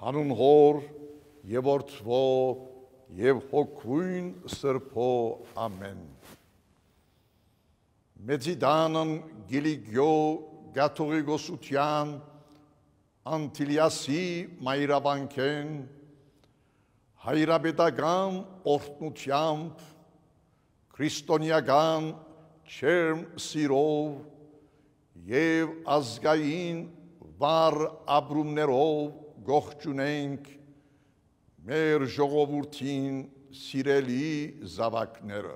հանուն հոր եւ որդվո եւ հոգույն սրբո ամեն մեծիդանն գիլիգյո գաթողիկոսության անտիլիասի մայրաբանքեն հայրապետական օրտնությամբ քրիստոնեական չերմ սիրով եւ ազգային վար ապրումներով գողջունենք մեր ժողովրդին սիրելի զավակները։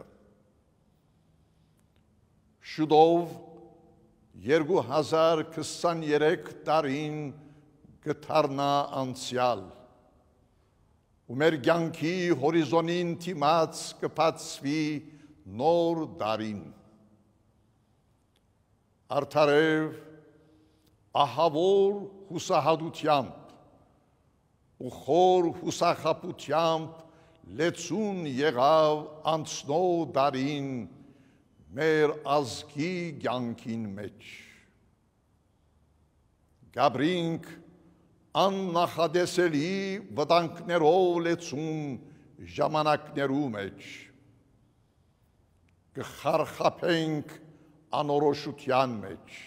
Շուտով 2023 տարին գտարնա անցյալ։ Ու մեր կյանքի հորիզոնին թիմած կփածվի նոր դարին։ Արդարև ահավոր հուսահատությամբ ու խոր հուսախապությամբ լեցուն եղավ անցնող դարին մեր ազգի կյանքին մեջ։ Գաբրինք աննախադեսելի վտանքներով լեցուն ժամանակներու մեջ։ Կխարխապենք անորոշության մեջ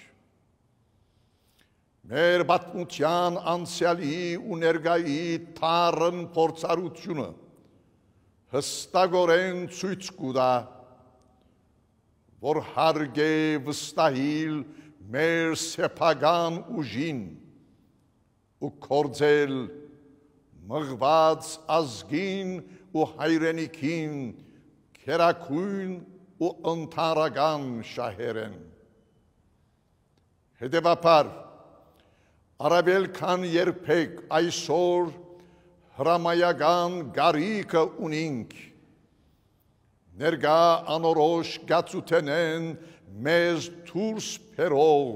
մեր բացմության անցյալի ու ներգայի թարն փորձառությունը հստակորեն ցույց կտա որ հարգ է վստահիլ մեր սեփական ուժին ու կորձել մղված ազգին ու հայրենիքին քերակույն ու ընտարական շահերեն հետևաբար Արաբել քան երբեք այսօր հրամայական գարիկը ունինք։ Ներգա անորոշ գացութենեն մեզ թուրս փերող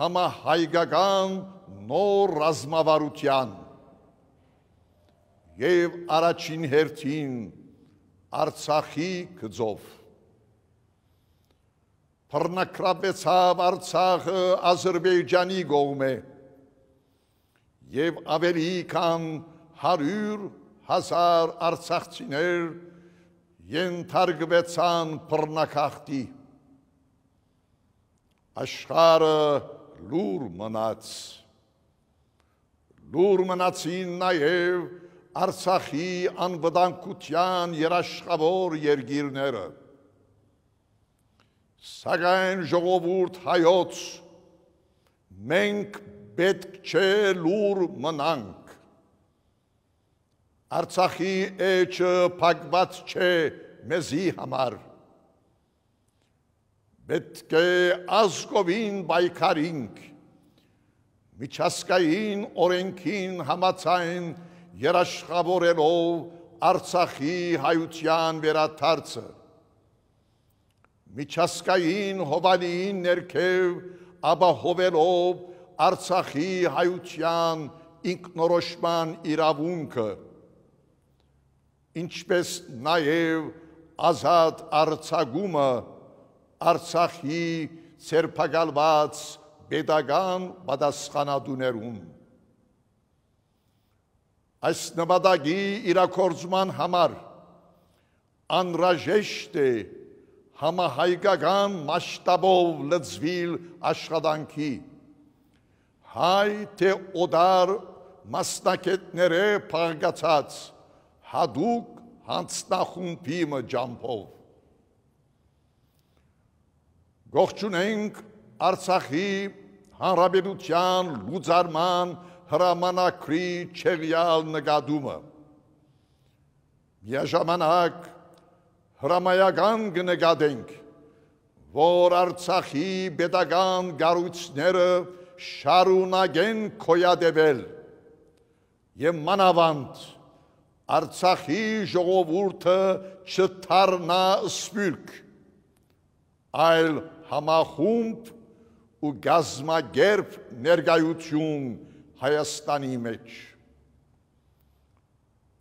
համահայգական նոր ռազմավարության եւ առաջին հերթին Արցախի գծով բռնակրաբեցավ Արցախը Ադրբեջանի գողմ է եւ ավելի քան 100.000 արցախցիներ ենթարկվեցան բռնակախտի աշխարը լուր մնաց լուր մնացին նաև Արցախի անվտանգության երաշխավոր երգիրները Սակայն ժողովուրդ հայոց մենք պետք չէ լուր մնանք։ Արցախի էջը փակված չէ մեզի համար։ Պետք է ազգովին պայքարինք։ Միջազգային օրենքին համաձայն երաշխավորելով Արցախի հայության վերադարձը միջազգային հովանին ներքև ապահովելով Արցախի հայության ինքնորոշման իրավունքը ինչպես նաև ազատ Արցագումը Արցախի ցերփակալված pedagan պատասխանատուներուն այս նպատակի իրակորձման համար անրաժեշտ է համահայկական մասշտաբով լծվիլ աշխատանքի հայ թե օդար մասնակետները փաղկացած հադուկ հանցնախումբի մջամփով գողջունենք արցախի հանրապետության լուծարման հրամանակրի չեղյալ նկատումը միաժամանակ հրամայական կնկատենք, որ Արցախի pedagogan գառույցները շարունակեն կոյադեվել եւ մանավանդ Արցախի ժողովուրդը չթարնա սպյուկ, այլ համախումբ ու գազմագերբ ներգայություն Հայաստանի մեջ։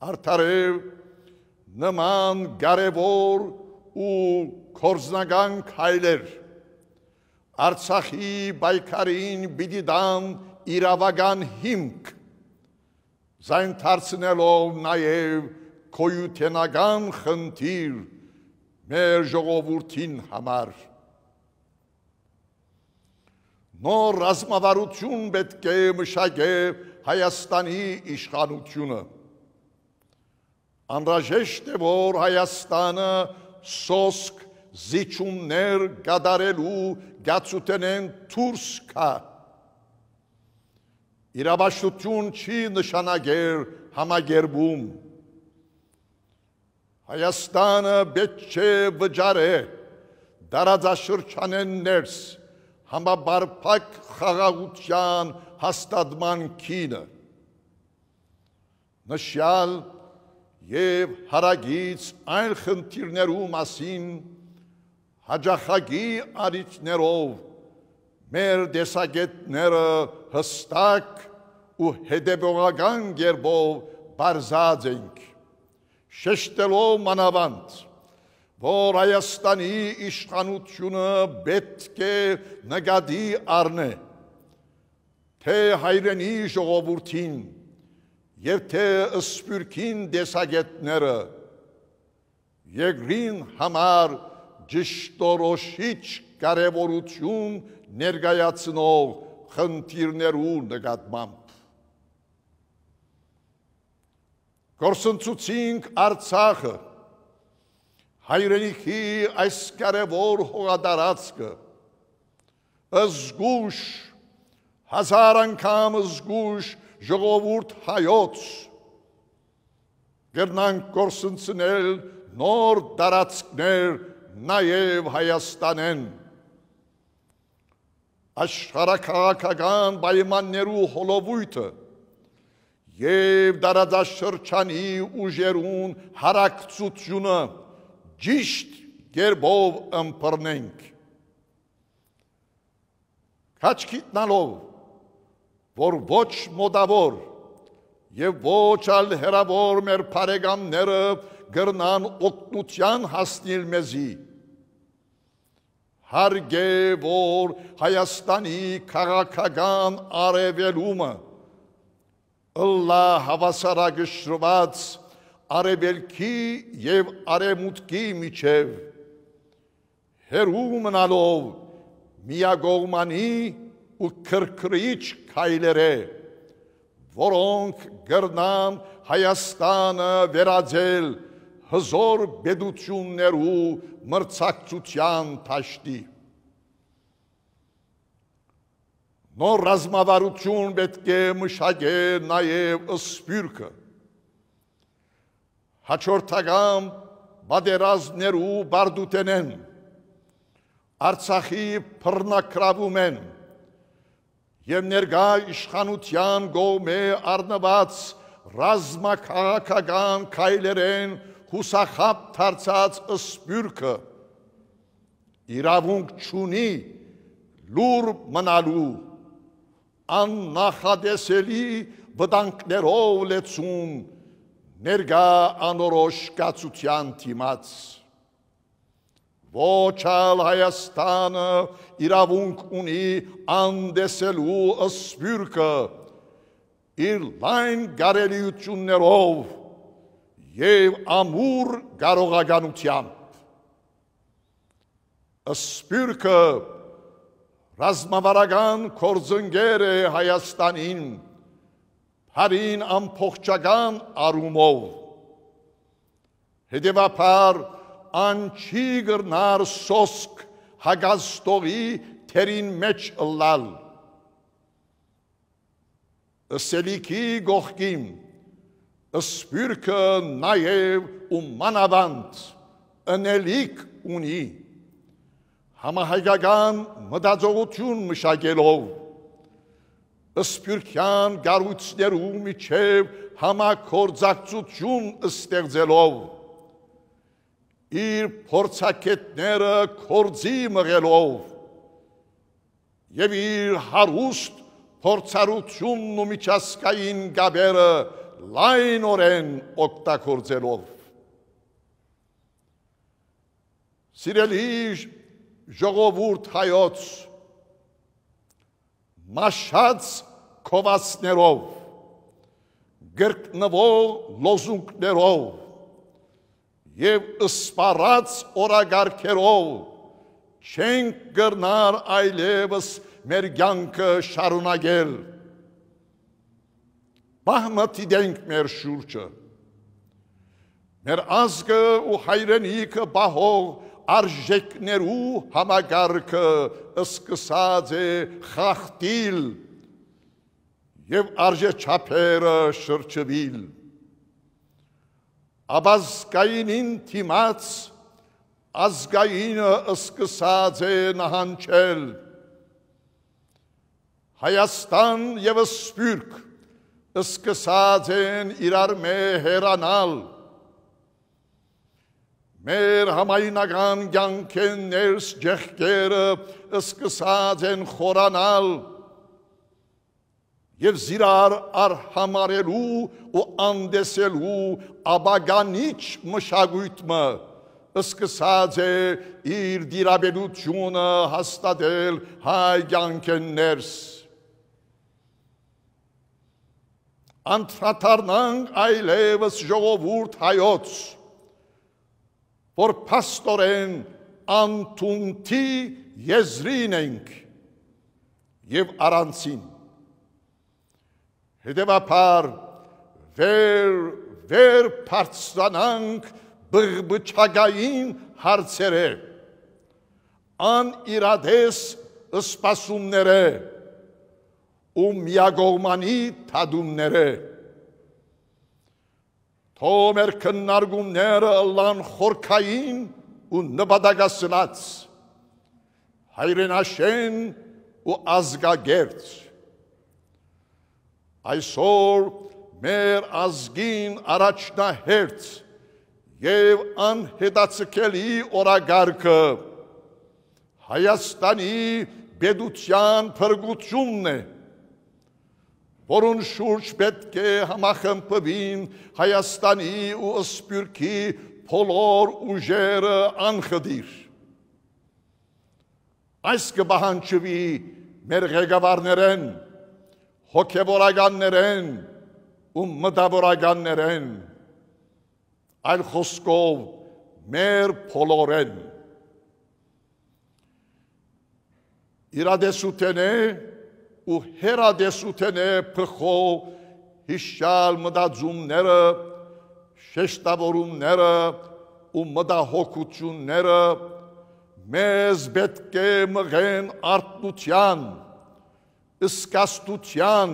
Արդարև նման կարևոր ու կորզնական քայլեր Արցախի բայկարին պիտի դան իրավական հիմք զայն դարձնելով նաև կոյութենական խնդիր մեր ժողովրդին համար նոր ռազմավարություն պետք է մշակե Հայաստանի իշխանությունը անրաժեշտ է որ Հայաստանը սոսկ զիջումներ գադարելու գացուտենեն թուրս կա իրավաշտություն չի նշանագեր համագերբում։ Հայաստանը բետ չէ վջարե, դարածաշրջանեն ներս, համաբարպակ խաղաղության հաստադման կինը։ Նշյալ եւ հարագից այլ խնդիրներու մասին հաջախագի արիչներով մեր դեսագետները հստակ ու հետևողական գերբով բարձած ենք շեշտելով մանավանդ որ Հայաստանի իշխանությունը պետք է նկատի առնե թե հայրենի ժողովրդին եւ թե սպյուրքին դեսագետները երկրին համար ճշտորոշիչ կարևորություն ներգայացնող խնդիրներու նկատմամբ Կորսնցուցինք Արցախը հայրենիքի այս կարևոր հողատարածքը զգուշ հազար անգամ զգուշ ժողովուրդ հայոց գերնանք կորսնցնել նոր տարածքներ նաև Հայաստանեն աշխարհակաղակական պայմաններու հոլովույթը եւ դարաձաշրջանի ուժերուն հարակցությունը ճիշտ երբով ըմբռնենք քաչքիտնալով որ ոչ մոդավոր եւ ոչ ալ հերավոր մեր բարեկամները գրնան օգնության հասնել մեզի հարգե որ հայաստանի քաղաքական արևելումը ըլլա հավասարակշռված արևելքի եւ արևմուտքի միջև հերու մնալով միագողմանի ու քրքրիչ քայլեր է, որոնք գրնան Հայաստանը վերաձել հզոր բեդություններու մրցակցության ճաշտի։ Նոր ռազմավարություն պետք է մշակել նաև սպյուրքը։ Հաջորդական բادرազներու բարդուտենեն Արցախի բռնակրավում են։ բարդուտենեն, եւ ներկա իշխանության գոմե արնված ռազմակաղակական քայլերեն հուսախապ դարձած սպյուրքը իրավունք չունի լուր մնալու աննախադեսելի վտանգներով լեցուն ներկա անորոշ կացության թիմած Ոչ ալ Հայաստանը իրավունք ունի անդեսելու ըսպյուրկը իր լայն գարելիություններով և ամուր գարողագանությամբ։ Ասպյուրկը ռազմավարական կործնգեր է Հայաստանին, պարին ամպողջական արումով։ Հետևապար անչի գրնար սոսկ հագաստողի թերին մեջ լալ։ Սելիքի գողքիմ, սպյուրքը նաև ու մանավանդ, ընելիք ունի, համահայգական մտածողություն մշակելով, սպյուրքյան գարուցներու միջև համակործակցություն ստեղծելով, իր փորձակետները կորձի մղելով եւ իր հարուստ փորձառությունն ու միջազգային գաբերը լայնորեն օգտագործելով Սիրելի ժողովուրդ հայոց մաշած կովասներով գրկնվող լոզունգներով եւ սպառած օրագարքերով չենք գրնար այլևս մեր յանքը շարունակել բահմը դիտենք մեր շուրջը մեր ազգը ու հայրենիքը բահող արժեքներու համագարքը սկսած է խախտիլ եւ արժե չափերը շրջվել Աբազկայինին թիմաց ազգայինը սկսած է նահանջել։ Հայաստան եւ Սփյուռք սկսած են իրար մեհերանալ։ Մեր համայնական ցանկերն ներս ջեղկերը սկսած են խորանալ եւ զիրար ար համարելու ու անդեսելու աբագանիչ մշակույթը սկսած է իր դիրաբերությունը հաստատել հայ յանքներս անտրատարնանք այլևս ժողովուրդ հայոց որ пастоրեն անտունտի եզրին ենք եւ առանցին Հետևաբար վեր վեր բարձրանանք բղբճագային հարցերը անիրադես սպասումները ու միագողմանի թադումները թող մեր քննարկումները լան խորքային ու նպատակասլաց հայրենաշեն ու ազգագերց Այսօր մեր ազգին առաջնահերց եւ անհետացկելի օրագարկը Հայաստանի բեդության փրկությունն է որուն շուրջ պետք է համախմբվին Հայաստանի ու Սփյուռքի բոլոր ուժերը անխդիր։ Այս կբահանջվի մեր ղեկավարներեն հոգևորականներ են ու մտավորականներ են այլ խոսքով մեր փոլորեն իրադեսութեն է ու հերադեսութեն է փխո հիշալ մտածումները շեշտավորումները ու մտահոգությունները մեզ պետք է մղեն արտնության սկաստության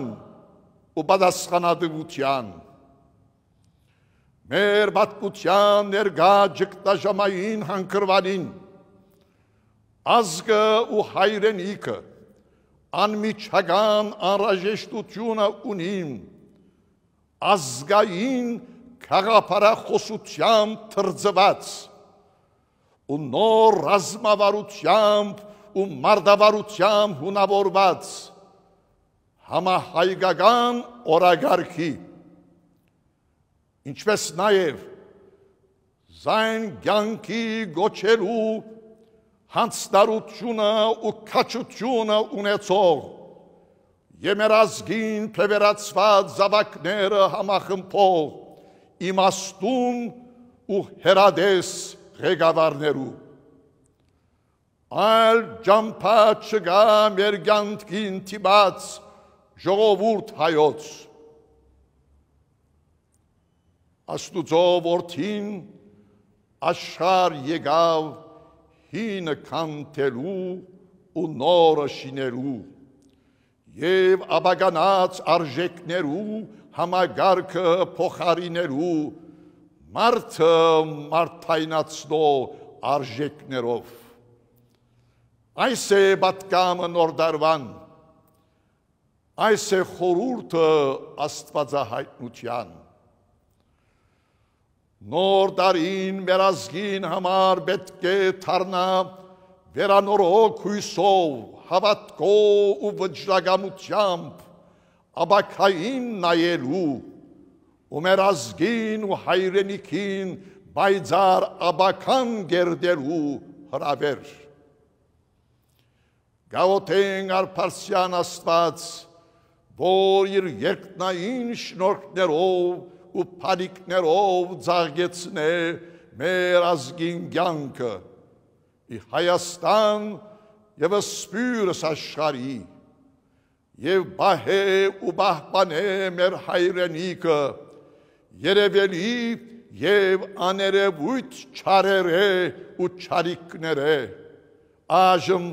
ու պատասխանատվության։ Մեր բատկության ներգա ճգտաժամային հանքրվանին ազգը ու հայրենիքը անմիջական անրաժեշտությունը ունիմ ազգային քաղաքապարախոսությամբ թրձված ու նոր ռազմավարությամբ ու մարդավարությամբ հունավորված համահայկական օրագարքի ինչպես նաև զայն ցանկի գոչելու հանցնարությունը ու քաչությունը ունեցող Եմերազգին փևերացված զավակները համախմբող իմաստուն ու հերադես ղեկավարներու այլ ջամփա չգա մեր ցանկին տիբաց ժողովուրդ հայոց աստուծո որդին աշխար եկավ հինը կանթելու ու նորը շիներու եւ աբագանած արժեքներու համագարքը փոխարիներու մարդը մարդայնացնո արժեքներով այս է պատկամը նոր դարվան Այս է խորուրդը աստվածահայտնության։ Նոր դարին վերազգին համար պետք է թարնա վերանորոք հույսով, հավատքով ու վջրագամությամբ աբակային նայելու ու մեր ազգին ու հայրենիքին բայձար աբական գերդելու հրավեր։ Գավոթենք արպարսյան աստված, որ իր երկնային շնորհներով ու փարիկներով ծաղկեցնե մեր ազգին ցանկը ի Հայաստան եւ սպյուրս աշխարհի եւ բահե ու բահբանե մեր հայրենիքը երևելի եւ աներևույթ չարերե ու չարիկներե այժմ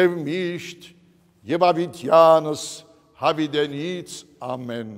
եւ միշտ եւ ավիթյանս հավիդենից ամեն։